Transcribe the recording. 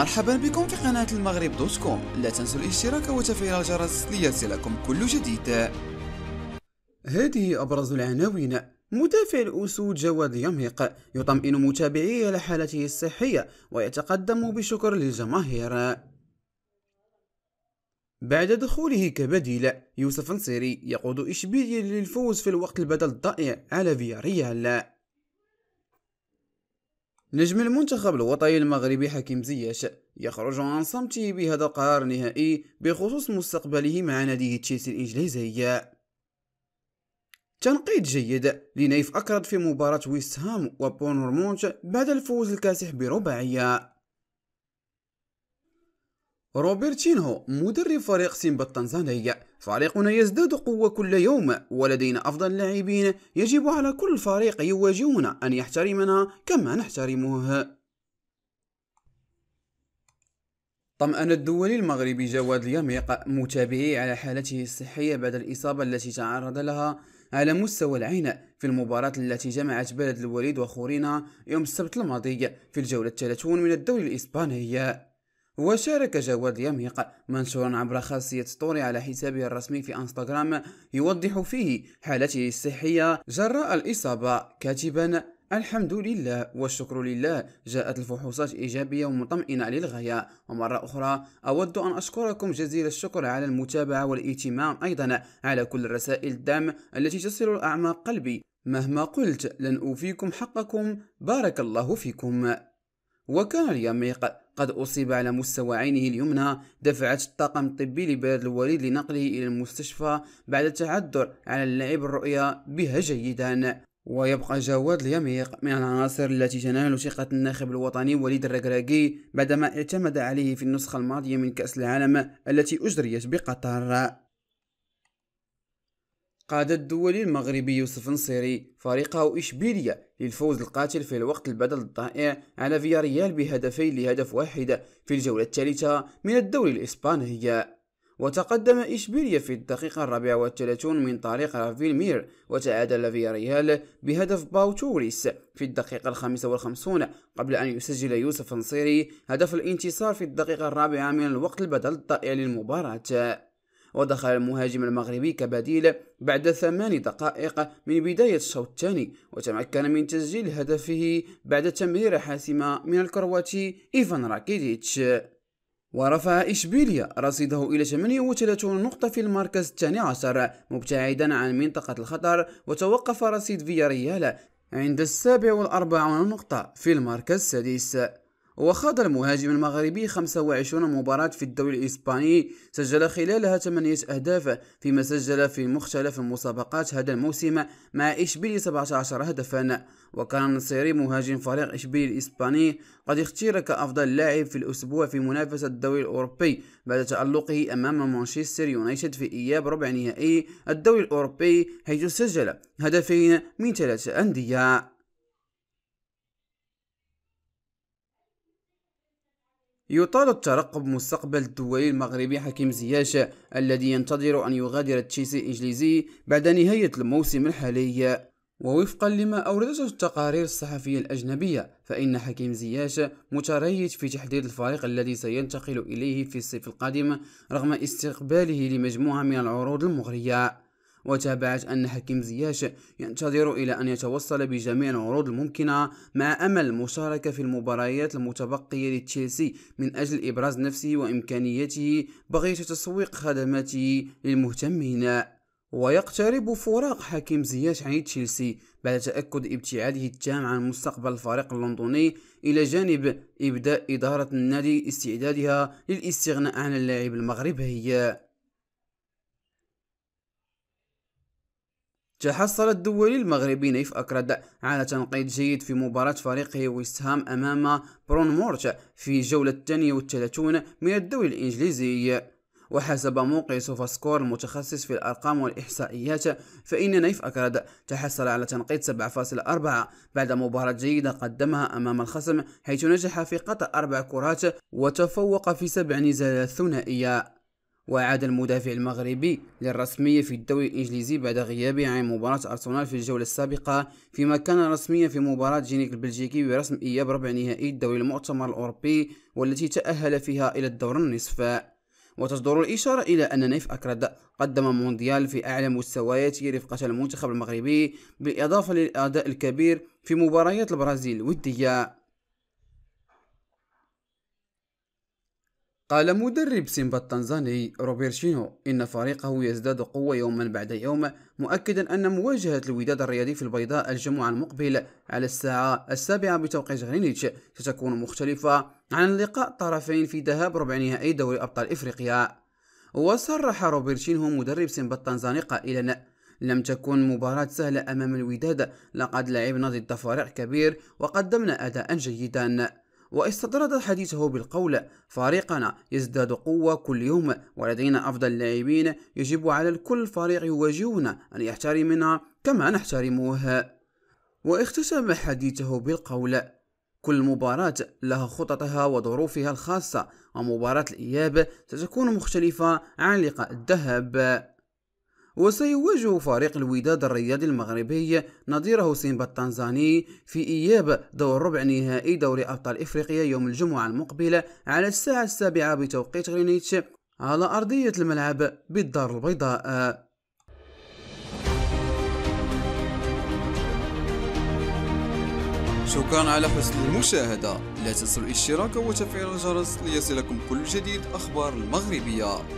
مرحبا بكم في قناة المغرب دوت كوم لا تنسوا الاشتراك وتفعيل الجرس ليصلكم كل جديد هذه أبرز العناوين مدافع الأسود جواد يمهق يطمئن متابعيه على حالته الصحية ويتقدم بشكر للجماهير بعد دخوله كبديل يوسف نصيري يقود إشبيلية للفوز في الوقت البدل الضائع على فياريال نجم المنتخب الوطني المغربي حكيم زياش يخرج عن صمته بهذا القرار النهائي بخصوص مستقبله مع نادي تشيلسي الإنجليزية تنقيد جيد لنايف أكرد في مباراة ويست هام وبونورمونت بعد الفوز الكاسح برباعية روبرتينهو مدرب فريق سيمبا التنزانية فريقنا يزداد قوة كل يوم ولدينا أفضل لاعبين يجب على كل فريق يواجهنا أن يحترمنا كما نحترمه طمأن الدولي المغربي جواد اليميق متابعي على حالته الصحية بعد الإصابة التي تعرض لها على مستوى العين في المباراة التي جمعت بلد الوليد وخورينا يوم السبت الماضي في الجولة الثلاثون من الدوري الإسباني وشارك جواد يمهق منشورا عبر خاصية ستوري على حسابه الرسمي في انستغرام يوضح فيه حالته الصحية جراء الإصابة كاتبا الحمد لله والشكر لله جاءت الفحوصات إيجابية ومطمئنة للغاية ومرة أخرى أود أن أشكركم جزيل الشكر على المتابعة والاهتمام أيضا على كل رسائل الدعم التي تصل أعماق قلبي مهما قلت لن أوفيكم حقكم بارك الله فيكم وكان اليميق قد أصيب على مستوى عينه اليمنى دفعت الطاقم الطبي لبلد الوليد لنقله إلى المستشفى بعد التعذر على اللعب الرؤية بها جيدا ويبقى جواد اليميق من العناصر التي تنال ثقة الناخب الوطني وليد الركراكي بعدما اعتمد عليه في النسخة الماضية من كأس العالم التي أجريت بقطر قاد الدولي المغربي يوسف نصيري فريقه إشبيلية للفوز القاتل في الوقت البدل الضائع على فياريال بهدفين لهدف واحد في الجولة الثالثة من الدوري الإسباني وتقدم إشبيلية في الدقيقة الرابعة والثلاثون من طريق رافيل مير وتعادل فياريال بهدف باوتوريس في الدقيقة الخامسة والخمسون قبل أن يسجل يوسف نصيري هدف الانتصار في الدقيقة الرابعة من الوقت البدل الضائع للمباراة ودخل المهاجم المغربي كبديل بعد ثمان دقائق من بداية الشوط الثاني وتمكن من تسجيل هدفه بعد تمريرة حاسمة من الكرواتي إيفان راكيديتش ورفع إشبيليا رصيده إلى 38 نقطة في المركز الثاني عشر مبتعدا عن منطقة الخطر وتوقف رصيد فياريال عند السابع والأربعون نقطة في المركز السادس وخاض المهاجم المغربي 25 مباراة في الدوري الإسباني سجل خلالها 8 أهداف فيما سجل في مختلف المسابقات هذا الموسم مع إشبيلي 17 هدفا وكان النصيري مهاجم فريق إشبيلي الإسباني قد اختير كأفضل لاعب في الأسبوع في منافسة الدوري الأوروبي بعد تألقه أمام مانشستر يونايتد في إياب ربع نهائي الدوري الأوروبي حيث سجل هدفين من ثلاثة أندية يطال الترقب مستقبل الدولي المغربي حكيم زياش الذي ينتظر أن يغادر تشيسي الإنجليزي بعد نهاية الموسم الحالي ووفقا لما أوردته التقارير الصحفية الأجنبية فإن حكيم زياش متريث في تحديد الفريق الذي سينتقل إليه في الصيف القادم رغم استقباله لمجموعة من العروض المغرية وتابعت أن حكيم زياش ينتظر إلى أن يتوصل بجميع العروض الممكنة مع أمل المشاركة في المباريات المتبقية لتشيلسي من أجل إبراز نفسه وإمكانياته بغية تسويق خدماته للمهتمين ويقترب فراق حكيم زياش عن تشيلسي بعد تأكد ابتعاده التام عن مستقبل الفريق اللندني إلى جانب إبداء إدارة النادي استعدادها للاستغناء عن اللاعب المغربي تحصل الدولي المغربي نيف أكرد على تنقيط جيد في مباراة فريقه ويستهام أمام برونمورت في جولة الثانية من الدوري الإنجليزي وحسب موقع سوفا سكور المتخصص في الأرقام والإحصائيات فإن نيف أكرد تحصل على تنقيط 7.4 بعد مباراة جيدة قدمها أمام الخصم حيث نجح في قطع أربع كرات وتفوق في سبع نزالات ثنائية وعاد المدافع المغربي للرسمية في الدوري الإنجليزي بعد غيابه عن مباراة أرسنال في الجولة السابقة فيما كان رسميا في مباراة جينيك البلجيكي برسم إياب ربع نهائي الدوري المؤتمر الأوروبي والتي تأهل فيها إلى الدور النصف وتصدر الإشارة إلى أن نيف أكرد قدم مونديال في أعلى مستوياته رفقة المنتخب المغربي بالإضافة للأداء الكبير في مباريات البرازيل ودية قال مدرب سيمبا التنزاني روبرتشينو إن فريقه يزداد قوة يوما بعد يوم مؤكدا أن مواجهة الوداد الرياضي في البيضاء الجمعة المقبل على الساعة السابعة بتوقيت غرينتش ستكون مختلفة عن لقاء الطرفين في ذهاب ربع نهائي دوري أبطال إفريقيا وصرح روبرتشينو مدرب سيمبا التنزاني قائلا لم تكن مباراة سهلة أمام الوداد لقد لعبنا ضد فريق كبير وقدمنا أداء جيدا واستطرد حديثه بالقول فريقنا يزداد قوة كل يوم ولدينا أفضل لاعبين يجب على الكل فريق يواجهنا أن يحترمنا كما نحترموها واختتم حديثه بالقول كل مباراة لها خططها وظروفها الخاصة ومباراة الإياب ستكون مختلفة عن لقاء الذهب وسيواجه فريق الوداد الرياضي المغربي نظيره سيمبا التنزاني في إياب دور ربع نهائي دوري أبطال إفريقيا يوم الجمعة المقبلة على الساعة السابعة بتوقيت غرينيتش على أرضية الملعب بالدار البيضاء شكرا على حسن المشاهدة لا تنسوا الاشتراك وتفعيل الجرس ليصلكم كل جديد أخبار المغربية